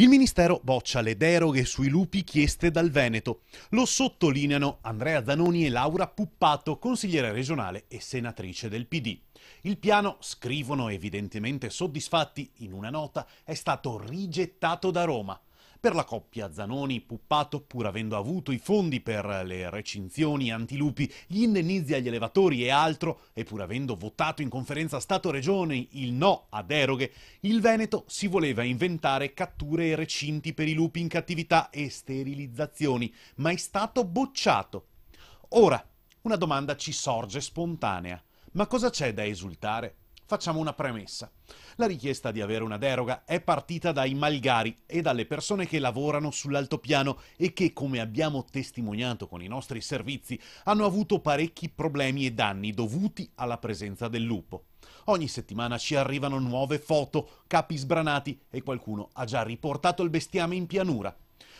Il Ministero boccia le deroghe sui lupi chieste dal Veneto. Lo sottolineano Andrea Zanoni e Laura Puppato, consigliere regionale e senatrice del PD. Il piano, scrivono evidentemente soddisfatti in una nota, è stato rigettato da Roma. Per la coppia Zanoni-Puppato, pur avendo avuto i fondi per le recinzioni antilupi, gli indennizi agli elevatori e altro, e pur avendo votato in conferenza Stato-Regione il no a deroghe, il Veneto si voleva inventare catture e recinti per i lupi in cattività e sterilizzazioni, ma è stato bocciato. Ora, una domanda ci sorge spontanea. Ma cosa c'è da esultare? Facciamo una premessa. La richiesta di avere una deroga è partita dai malgari e dalle persone che lavorano sull'altopiano e che, come abbiamo testimoniato con i nostri servizi, hanno avuto parecchi problemi e danni dovuti alla presenza del lupo. Ogni settimana ci arrivano nuove foto, capi sbranati e qualcuno ha già riportato il bestiame in pianura.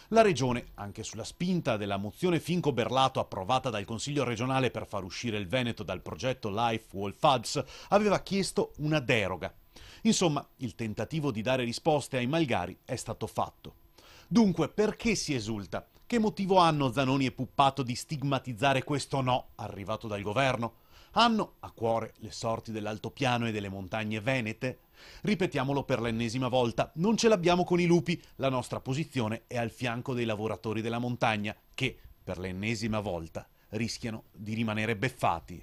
La Regione, anche sulla spinta della mozione Finco Berlato approvata dal Consiglio regionale per far uscire il Veneto dal progetto Life Wall Hubs, aveva chiesto una deroga. Insomma, il tentativo di dare risposte ai malgari è stato fatto. Dunque, perché si esulta? Che motivo hanno Zanoni e Puppato di stigmatizzare questo no arrivato dal governo? Hanno a cuore le sorti dell'altopiano e delle montagne venete? Ripetiamolo per l'ennesima volta, non ce l'abbiamo con i lupi, la nostra posizione è al fianco dei lavoratori della montagna che, per l'ennesima volta, rischiano di rimanere beffati.